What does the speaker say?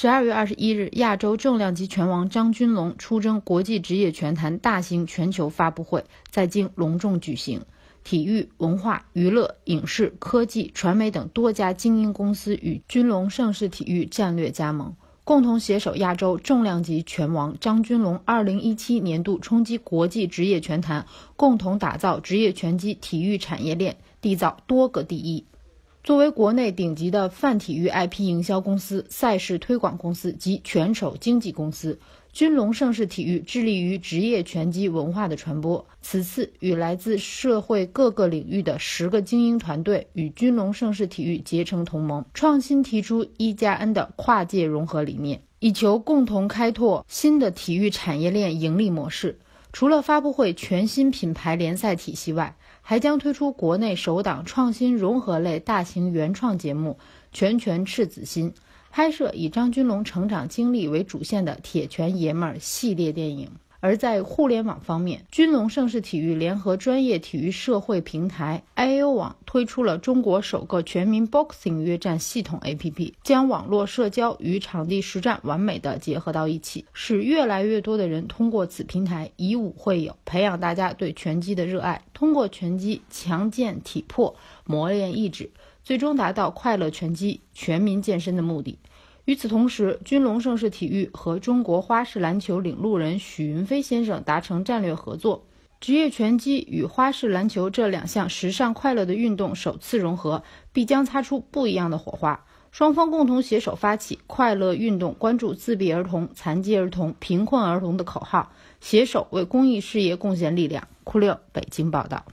十二月二十一日，亚洲重量级拳王张君龙出征国际职业拳坛大型全球发布会，在京隆重举行。体育、文化、娱乐、影视、科技、传媒等多家精英公司与君龙盛世体育战略加盟，共同携手亚洲重量级拳王张君龙，二零一七年度冲击国际职业拳坛，共同打造职业拳击体育产业链，缔造多个第一。作为国内顶级的泛体育 IP 营销公司、赛事推广公司及拳手经纪公司，军龙盛世体育致力于职业拳击文化的传播。此次与来自社会各个领域的十个精英团队与军龙盛世体育结成同盟，创新提出“一加 N” 的跨界融合理念，以求共同开拓新的体育产业链盈利模式。除了发布会全新品牌联赛体系外，还将推出国内首档创新融合类大型原创节目《拳拳赤子心》，拍摄以张君龙成长经历为主线的《铁拳爷们儿》系列电影。而在互联网方面，军龙盛世体育联合专业体育社会平台 i o 网推出了中国首个全民 boxing 约战系统 A P P，将网络社交与场地实战完美的结合到一起，使越来越多的人通过此平台以武会友，培养大家对拳击的热爱，通过拳击强健体魄、磨练意志，最终达到快乐拳击、全民健身的目的。与此同时，军龙盛世体育和中国花式篮球领路人许云飞先生达成战略合作。职业拳击与花式篮球这两项时尚快乐的运动首次融合，必将擦出不一样的火花。双方共同携手发起“快乐运动，关注自闭儿童、残疾儿童、贫困儿童”的口号，携手为公益事业贡献力量。酷六北京报道。